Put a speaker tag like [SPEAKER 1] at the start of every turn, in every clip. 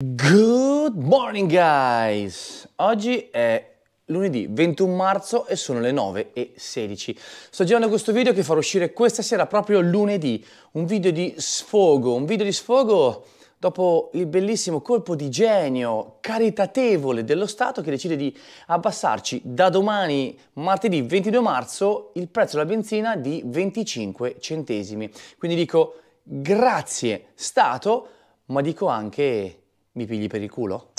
[SPEAKER 1] Good morning guys! Oggi è lunedì 21 marzo e sono le 9.16. Sto girando questo video che farò uscire questa sera proprio lunedì, un video di sfogo, un video di sfogo dopo il bellissimo colpo di genio caritatevole dello Stato che decide di abbassarci da domani, martedì 22 marzo, il prezzo della benzina di 25 centesimi. Quindi dico grazie Stato, ma dico anche mi pigli per il culo?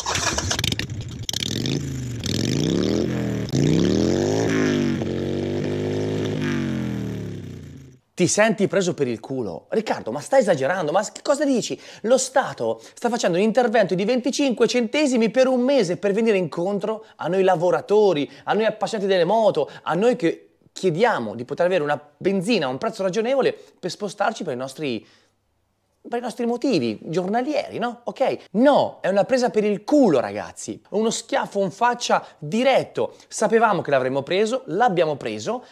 [SPEAKER 1] Ti senti preso per il culo? Riccardo, ma stai esagerando, ma che cosa dici? Lo Stato sta facendo un intervento di 25 centesimi per un mese per venire incontro a noi lavoratori, a noi appassionati delle moto, a noi che chiediamo di poter avere una benzina a un prezzo ragionevole per spostarci per i nostri per i nostri motivi giornalieri, no? Ok? No, è una presa per il culo, ragazzi. Uno schiaffo in faccia diretto. Sapevamo che l'avremmo preso, l'abbiamo preso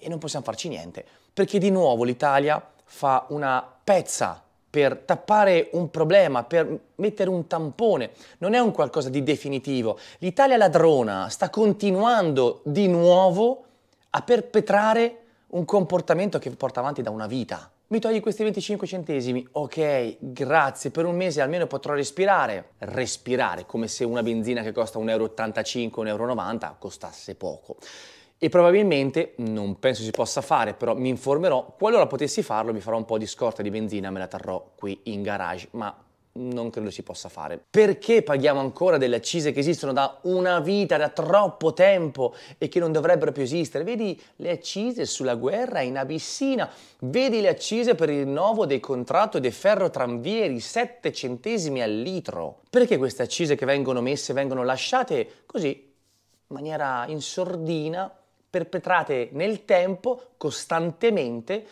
[SPEAKER 1] e non possiamo farci niente. Perché di nuovo l'Italia fa una pezza per tappare un problema, per mettere un tampone, non è un qualcosa di definitivo. L'Italia ladrona sta continuando di nuovo a perpetrare un comportamento che porta avanti da una vita. Mi togli questi 25 centesimi? Ok, grazie, per un mese almeno potrò respirare. Respirare, come se una benzina che costa 1,85 euro, 1,90 euro costasse poco. E probabilmente, non penso si possa fare, però mi informerò, qualora potessi farlo mi farò un po' di scorta di benzina, me la terrò qui in garage, ma non credo si possa fare. Perché paghiamo ancora delle accise che esistono da una vita, da troppo tempo e che non dovrebbero più esistere? Vedi le accise sulla guerra in Abissina, vedi le accise per il rinnovo dei contratti dei ferrotranvieri, 7 centesimi al litro. Perché queste accise che vengono messe vengono lasciate così, in maniera insordina, perpetrate nel tempo, costantemente,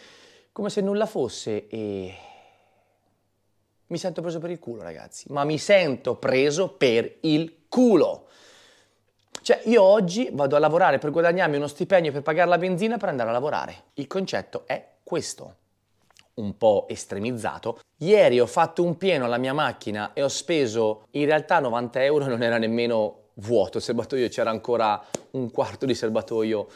[SPEAKER 1] come se nulla fosse e mi sento preso per il culo, ragazzi, ma mi sento preso per il culo. Cioè, io oggi vado a lavorare per guadagnarmi uno stipendio per pagare la benzina per andare a lavorare. Il concetto è questo, un po' estremizzato. Ieri ho fatto un pieno alla mia macchina e ho speso in realtà 90 euro, non era nemmeno vuoto il serbatoio, c'era ancora un quarto di serbatoio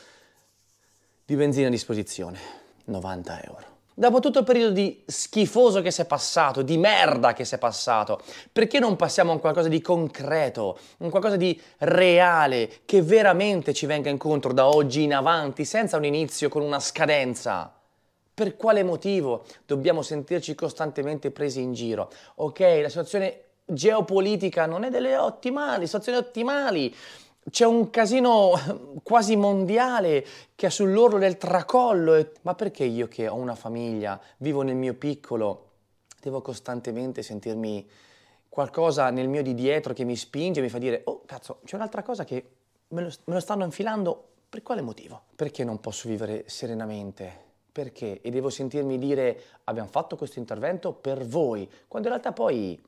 [SPEAKER 1] di benzina a disposizione. 90 euro dopo tutto il periodo di schifoso che si è passato, di merda che si è passato, perché non passiamo a un qualcosa di concreto, un qualcosa di reale, che veramente ci venga incontro da oggi in avanti, senza un inizio con una scadenza? Per quale motivo dobbiamo sentirci costantemente presi in giro? Ok, la situazione geopolitica non è delle ottimali, situazioni ottimali c'è un casino quasi mondiale che è sull'orlo del tracollo. Ma perché io che ho una famiglia, vivo nel mio piccolo, devo costantemente sentirmi qualcosa nel mio di dietro che mi spinge, mi fa dire, oh cazzo, c'è un'altra cosa che me lo, me lo stanno infilando, per quale motivo? Perché non posso vivere serenamente? Perché? E devo sentirmi dire, abbiamo fatto questo intervento per voi, quando in realtà poi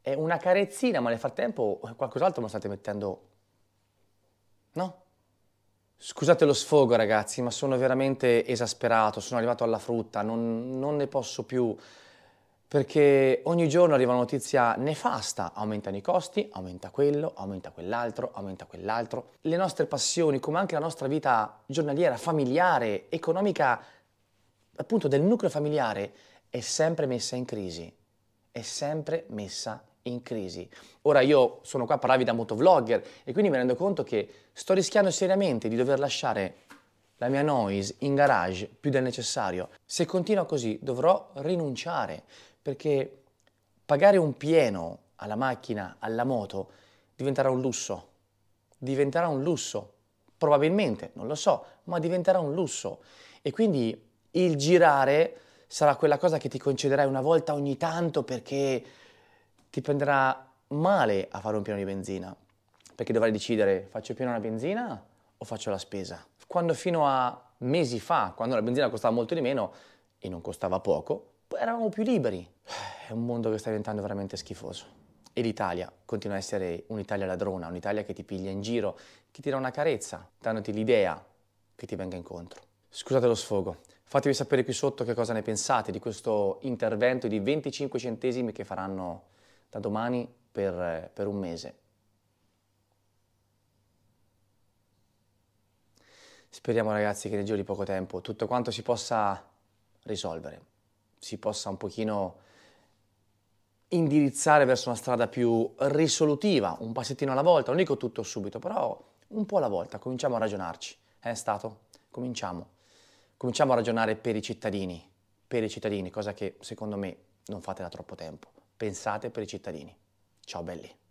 [SPEAKER 1] è una carezzina, ma nel frattempo qualcos'altro me lo state mettendo No? Scusate lo sfogo ragazzi, ma sono veramente esasperato, sono arrivato alla frutta, non, non ne posso più perché ogni giorno arriva una notizia nefasta, aumentano i costi, aumenta quello, aumenta quell'altro, aumenta quell'altro. Le nostre passioni, come anche la nostra vita giornaliera, familiare, economica, appunto del nucleo familiare, è sempre messa in crisi, è sempre messa in crisi in crisi. Ora io sono qua a parlarvi da motovlogger e quindi mi rendo conto che sto rischiando seriamente di dover lasciare la mia noise in garage più del necessario. Se continua così dovrò rinunciare perché pagare un pieno alla macchina, alla moto, diventerà un lusso. Diventerà un lusso. Probabilmente, non lo so, ma diventerà un lusso. E quindi il girare sarà quella cosa che ti concederai una volta ogni tanto perché ti prenderà male a fare un piano di benzina, perché dovrai decidere faccio il piano alla benzina o faccio la spesa. Quando fino a mesi fa, quando la benzina costava molto di meno e non costava poco, eravamo più liberi. È un mondo che sta diventando veramente schifoso. E l'Italia continua a essere un'Italia ladrona, un'Italia che ti piglia in giro, che ti dà una carezza, dandoti l'idea che ti venga incontro. Scusate lo sfogo. Fatemi sapere qui sotto che cosa ne pensate di questo intervento di 25 centesimi che faranno da domani per, per un mese. Speriamo ragazzi che nei giorni di poco tempo tutto quanto si possa risolvere, si possa un pochino indirizzare verso una strada più risolutiva, un passettino alla volta, non dico tutto subito, però un po' alla volta, cominciamo a ragionarci. È eh, stato? Cominciamo. Cominciamo a ragionare per i cittadini, per i cittadini, cosa che secondo me non fate da troppo tempo pensate per i cittadini. Ciao belli!